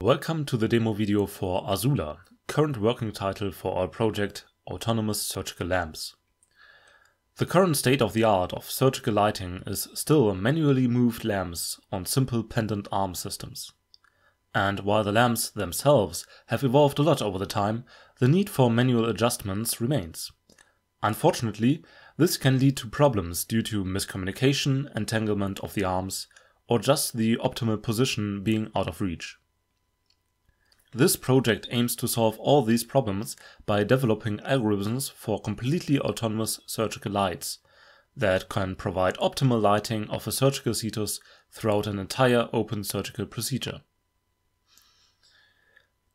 Welcome to the demo video for Azula, current working title for our project Autonomous Surgical Lamps. The current state of the art of surgical lighting is still manually moved lamps on simple pendant arm systems. And while the lamps themselves have evolved a lot over the time, the need for manual adjustments remains. Unfortunately, this can lead to problems due to miscommunication, entanglement of the arms, or just the optimal position being out of reach. This project aims to solve all these problems by developing algorithms for completely autonomous surgical lights that can provide optimal lighting of a surgical situs throughout an entire open surgical procedure.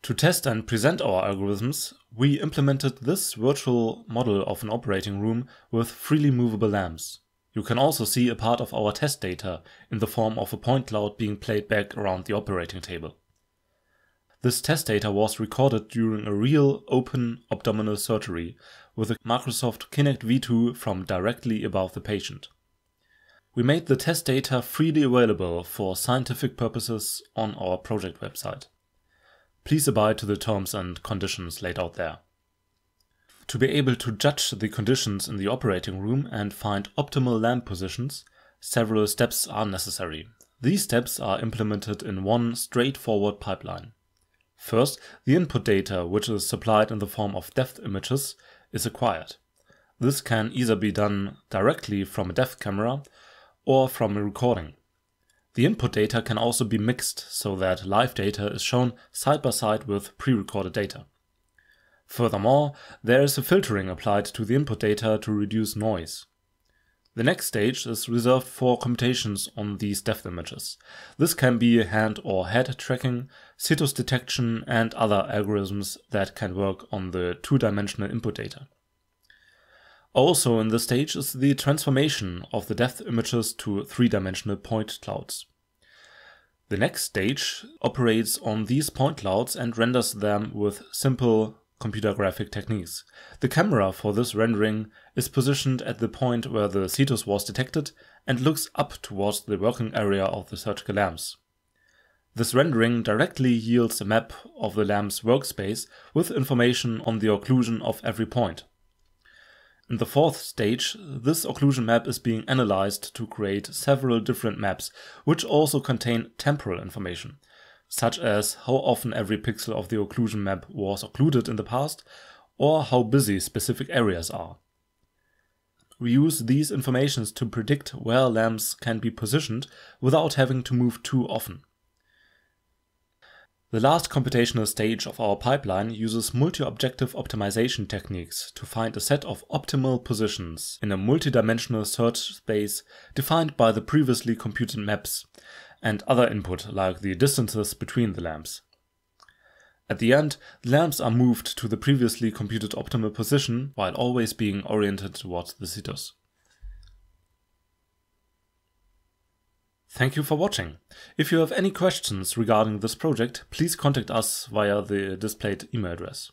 To test and present our algorithms, we implemented this virtual model of an operating room with freely movable lamps. You can also see a part of our test data in the form of a point cloud being played back around the operating table. This test data was recorded during a real open abdominal surgery with a Microsoft Kinect V2 from directly above the patient. We made the test data freely available for scientific purposes on our project website. Please abide to the terms and conditions laid out there. To be able to judge the conditions in the operating room and find optimal lamp positions, several steps are necessary. These steps are implemented in one straightforward pipeline. First, the input data, which is supplied in the form of depth images, is acquired. This can either be done directly from a depth camera or from a recording. The input data can also be mixed so that live data is shown side by side with pre-recorded data. Furthermore, there is a filtering applied to the input data to reduce noise. The next stage is reserved for computations on these depth images. This can be hand or head tracking, CITUS detection and other algorithms that can work on the two-dimensional input data. Also in this stage is the transformation of the depth images to three-dimensional point clouds. The next stage operates on these point clouds and renders them with simple computer graphic techniques. The camera for this rendering is positioned at the point where the Cetus was detected and looks up towards the working area of the surgical lamps. This rendering directly yields a map of the lamp's workspace with information on the occlusion of every point. In the fourth stage, this occlusion map is being analyzed to create several different maps, which also contain temporal information, such as how often every pixel of the occlusion map was occluded in the past, or how busy specific areas are. We use these informations to predict where lamps can be positioned without having to move too often. The last computational stage of our pipeline uses multi-objective optimization techniques to find a set of optimal positions in a multidimensional search space defined by the previously computed maps and other input like the distances between the lamps. At the end, the lamps are moved to the previously computed optimal position while always being oriented towards the CITUS. Thank you for watching. If you have any questions regarding this project, please contact us via the displayed email address.